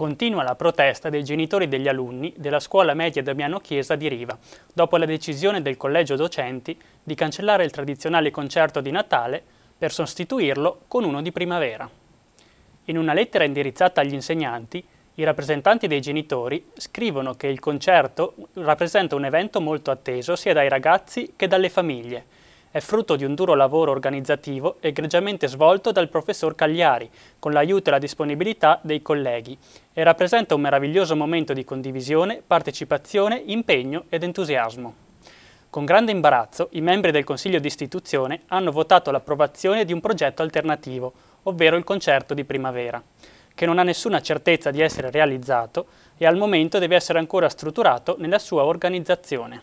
Continua la protesta dei genitori degli alunni della scuola media Damiano Chiesa di Riva, dopo la decisione del collegio docenti di cancellare il tradizionale concerto di Natale per sostituirlo con uno di primavera. In una lettera indirizzata agli insegnanti, i rappresentanti dei genitori scrivono che il concerto rappresenta un evento molto atteso sia dai ragazzi che dalle famiglie è frutto di un duro lavoro organizzativo egregiamente svolto dal professor Cagliari, con l'aiuto e la disponibilità dei colleghi, e rappresenta un meraviglioso momento di condivisione, partecipazione, impegno ed entusiasmo. Con grande imbarazzo, i membri del Consiglio di Istituzione hanno votato l'approvazione di un progetto alternativo, ovvero il concerto di primavera che non ha nessuna certezza di essere realizzato e al momento deve essere ancora strutturato nella sua organizzazione.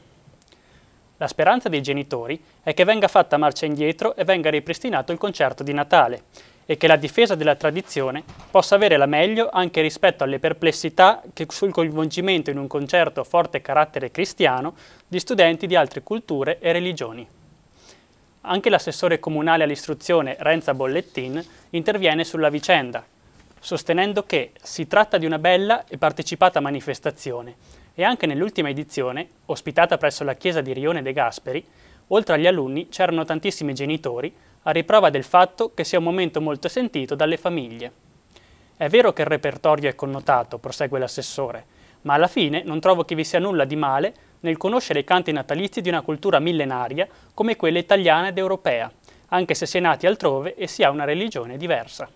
La speranza dei genitori è che venga fatta marcia indietro e venga ripristinato il concerto di Natale e che la difesa della tradizione possa avere la meglio anche rispetto alle perplessità che sul coinvolgimento in un concerto a forte carattere cristiano di studenti di altre culture e religioni. Anche l'assessore comunale all'istruzione Renza Bollettin interviene sulla vicenda, sostenendo che si tratta di una bella e partecipata manifestazione e anche nell'ultima edizione, ospitata presso la chiesa di Rione de Gasperi, oltre agli alunni c'erano tantissimi genitori, a riprova del fatto che sia un momento molto sentito dalle famiglie. È vero che il repertorio è connotato, prosegue l'assessore, ma alla fine non trovo che vi sia nulla di male nel conoscere i canti natalizi di una cultura millenaria come quella italiana ed europea, anche se si è nati altrove e si ha una religione diversa.